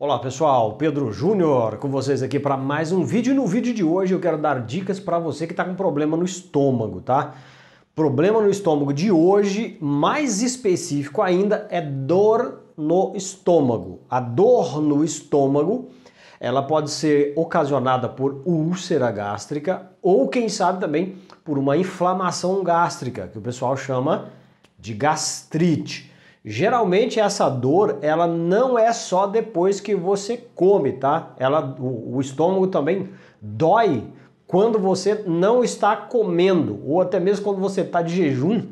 Olá pessoal, Pedro Júnior com vocês aqui para mais um vídeo. E no vídeo de hoje eu quero dar dicas para você que está com problema no estômago, tá? Problema no estômago de hoje, mais específico ainda, é dor no estômago. A dor no estômago ela pode ser ocasionada por úlcera gástrica ou, quem sabe, também por uma inflamação gástrica, que o pessoal chama de gastrite. Geralmente essa dor, ela não é só depois que você come, tá? Ela, o, o estômago também dói quando você não está comendo, ou até mesmo quando você está de jejum,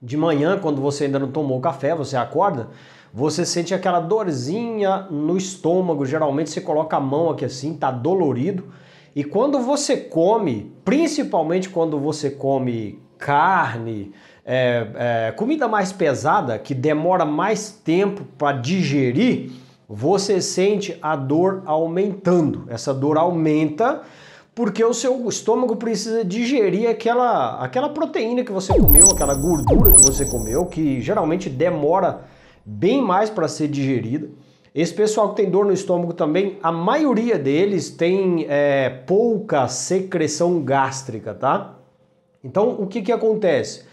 de manhã, quando você ainda não tomou café, você acorda, você sente aquela dorzinha no estômago, geralmente você coloca a mão aqui assim, tá dolorido. E quando você come, principalmente quando você come carne, é, é, comida mais pesada, que demora mais tempo para digerir, você sente a dor aumentando. Essa dor aumenta porque o seu estômago precisa digerir aquela, aquela proteína que você comeu, aquela gordura que você comeu, que geralmente demora bem mais para ser digerida. Esse pessoal que tem dor no estômago também, a maioria deles tem é, pouca secreção gástrica, tá? Então o que, que acontece?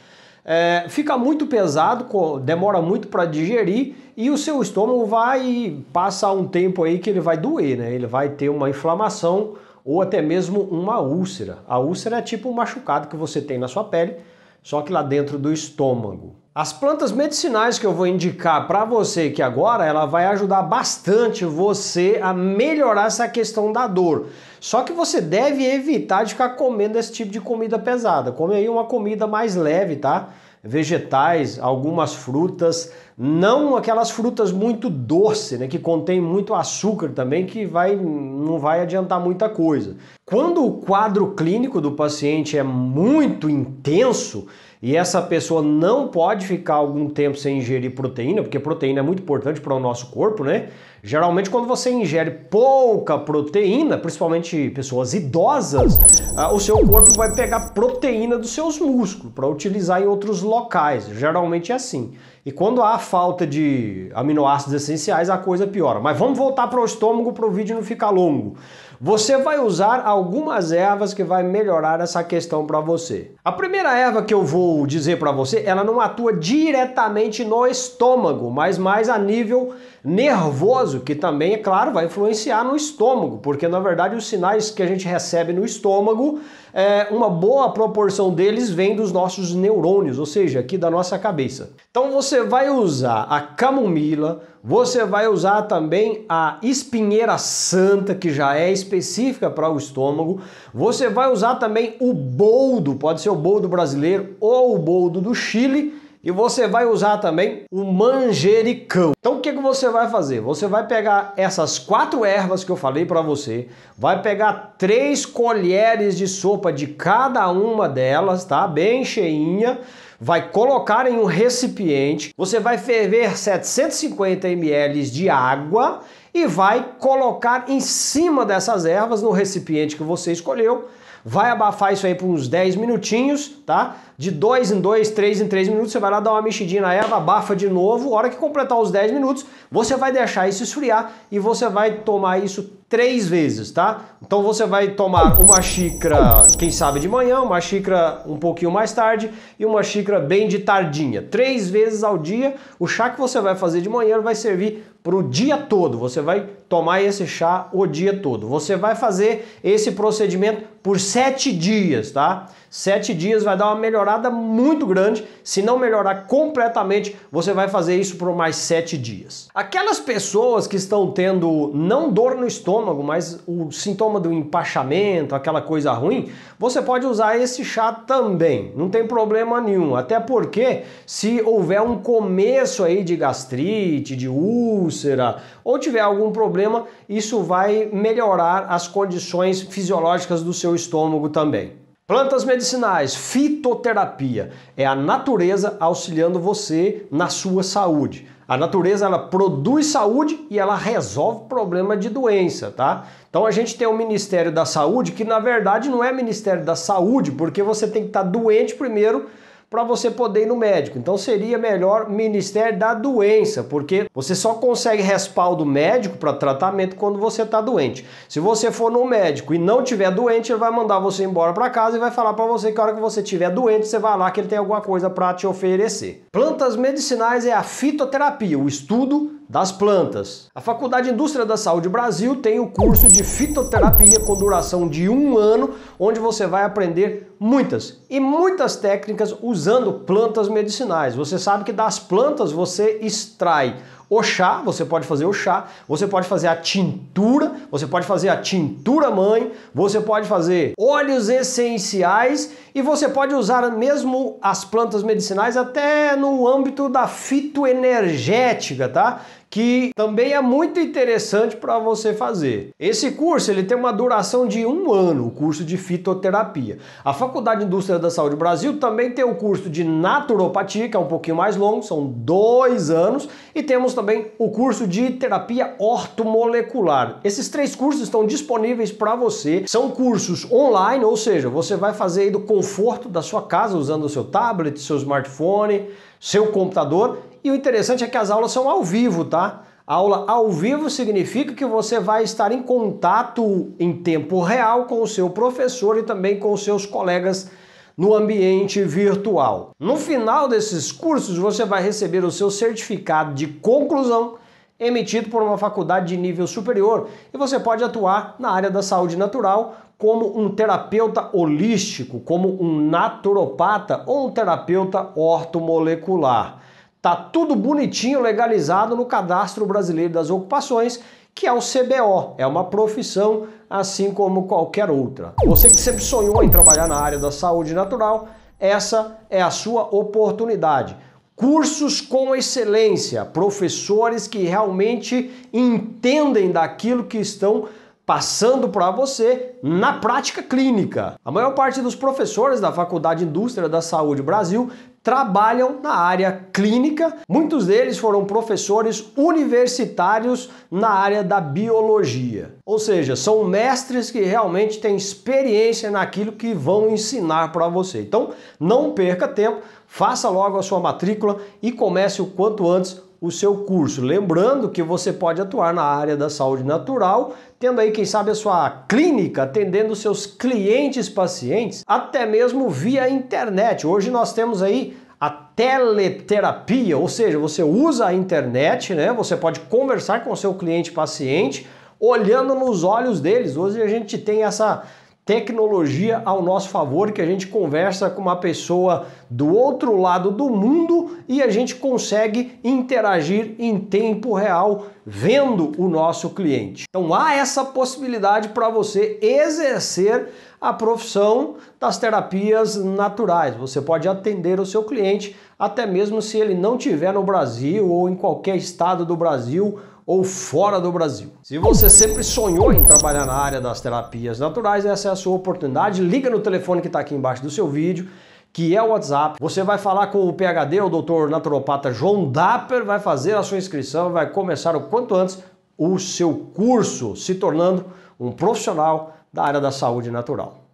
é, fica muito pesado, demora muito para digerir e o seu estômago vai passar um tempo aí que ele vai doer, né? Ele vai ter uma inflamação ou até mesmo uma úlcera. A úlcera é tipo um machucado que você tem na sua pele, só que lá dentro do estômago. As plantas medicinais que eu vou indicar para você que agora, ela vai ajudar bastante você a melhorar essa questão da dor. Só que você deve evitar de ficar comendo esse tipo de comida pesada. Come aí uma comida mais leve, tá? Vegetais, algumas frutas, não aquelas frutas muito doce, né, que contém muito açúcar também, que vai não vai adiantar muita coisa. Quando o quadro clínico do paciente é muito intenso, e essa pessoa não pode ficar algum tempo sem ingerir proteína, porque proteína é muito importante para o nosso corpo, né? Geralmente, quando você ingere pouca proteína, principalmente pessoas idosas, ah, o seu corpo vai pegar proteína dos seus músculos para utilizar em outros locais. Geralmente é assim. E quando há falta de aminoácidos essenciais, a coisa piora. Mas vamos voltar para o estômago para o vídeo não ficar longo. Você vai usar algumas ervas que vai melhorar essa questão para você. A primeira erva que eu vou dizer para você, ela não atua diretamente no estômago, mas mais a nível nervoso, que também, é claro, vai influenciar no estômago, porque na verdade os sinais que a gente recebe no estômago, é, uma boa proporção deles vem dos nossos neurônios, ou seja, aqui da nossa cabeça. Então você vai usar a camomila, você vai usar também a espinheira santa, que já é específica para o estômago. Você vai usar também o boldo, pode ser o boldo brasileiro ou o boldo do Chile e você vai usar também o manjericão. Então o que, que você vai fazer? Você vai pegar essas quatro ervas que eu falei para você, vai pegar três colheres de sopa de cada uma delas, tá? Bem cheinha. Vai colocar em um recipiente, você vai ferver 750 ml de água e vai colocar em cima dessas ervas no recipiente que você escolheu. Vai abafar isso aí por uns 10 minutinhos, tá? De dois em dois três em três minutos, você vai lá dar uma mexidinha na erva, abafa de novo. hora que completar os 10 minutos, você vai deixar isso esfriar e você vai tomar isso três vezes, tá? Então você vai tomar uma xícara, quem sabe de manhã, uma xícara um pouquinho mais tarde e uma xícara bem de tardinha. Três vezes ao dia, o chá que você vai fazer de manhã vai servir para o dia todo. Você vai tomar esse chá o dia todo. Você vai fazer esse procedimento por sete dias, tá? Sete dias vai dar uma melhorada muito grande. Se não melhorar completamente, você vai fazer isso por mais sete dias. Aquelas pessoas que estão tendo não dor no estômago, mas o sintoma do empachamento, aquela coisa ruim, você pode usar esse chá também. Não tem problema nenhum. Até porque se houver um começo aí de gastrite, de úlcera, ou tiver algum problema, isso vai melhorar as condições fisiológicas do seu estômago também. Plantas medicinais, fitoterapia é a natureza auxiliando você na sua saúde. A natureza ela produz saúde e ela resolve problema de doença, tá? Então a gente tem o Ministério da Saúde que na verdade não é Ministério da Saúde, porque você tem que estar tá doente primeiro para você poder ir no médico. Então seria melhor Ministério da Doença, porque você só consegue respaldo médico para tratamento quando você está doente. Se você for no médico e não tiver doente, ele vai mandar você embora para casa e vai falar para você que a hora que você tiver doente, você vai lá que ele tem alguma coisa para te oferecer. Plantas medicinais é a fitoterapia, o estudo das plantas. A Faculdade Indústria da Saúde Brasil tem o curso de fitoterapia com duração de um ano, onde você vai aprender muitas e muitas técnicas usando plantas medicinais. Você sabe que das plantas você extrai o chá, você pode fazer o chá, você pode fazer a tintura, você pode fazer a tintura mãe, você pode fazer óleos essenciais e você pode usar mesmo as plantas medicinais até no âmbito da fitoenergética, tá? que também é muito interessante para você fazer. Esse curso ele tem uma duração de um ano, o curso de fitoterapia. A Faculdade de Indústria da Saúde Brasil também tem o curso de naturopatia, que é um pouquinho mais longo, são dois anos, e temos também o curso de terapia ortomolecular. Esses três cursos estão disponíveis para você, são cursos online, ou seja, você vai fazer aí do conforto da sua casa usando o seu tablet, seu smartphone, seu computador e o interessante é que as aulas são ao vivo, tá? A aula ao vivo significa que você vai estar em contato em tempo real com o seu professor e também com os seus colegas no ambiente virtual. No final desses cursos, você vai receber o seu certificado de conclusão emitido por uma faculdade de nível superior e você pode atuar na área da saúde natural como um terapeuta holístico, como um naturopata ou um terapeuta ortomolecular. Tá tudo bonitinho, legalizado no Cadastro Brasileiro das Ocupações, que é o CBO, é uma profissão assim como qualquer outra. Você que sempre sonhou em trabalhar na área da saúde natural, essa é a sua oportunidade. Cursos com excelência, professores que realmente entendem daquilo que estão passando para você na prática clínica. A maior parte dos professores da Faculdade Indústria da Saúde Brasil trabalham na área clínica. Muitos deles foram professores universitários na área da biologia. Ou seja, são mestres que realmente têm experiência naquilo que vão ensinar para você. Então, não perca tempo, faça logo a sua matrícula e comece o quanto antes o seu curso. Lembrando que você pode atuar na área da saúde natural, tendo aí, quem sabe, a sua clínica, atendendo seus clientes pacientes, até mesmo via internet. Hoje nós temos aí a teleterapia, ou seja, você usa a internet, né? Você pode conversar com o seu cliente paciente olhando nos olhos deles. Hoje a gente tem essa tecnologia ao nosso favor, que a gente conversa com uma pessoa do outro lado do mundo e a gente consegue interagir em tempo real vendo o nosso cliente. Então há essa possibilidade para você exercer a profissão das terapias naturais. Você pode atender o seu cliente até mesmo se ele não tiver no Brasil ou em qualquer estado do Brasil ou fora do Brasil. Se você sempre sonhou em trabalhar na área das terapias naturais, essa é a sua oportunidade. Liga no telefone que está aqui embaixo do seu vídeo, que é o WhatsApp. Você vai falar com o PHD, o doutor naturopata João Dapper, vai fazer a sua inscrição, vai começar o quanto antes o seu curso, se tornando um profissional da área da saúde natural.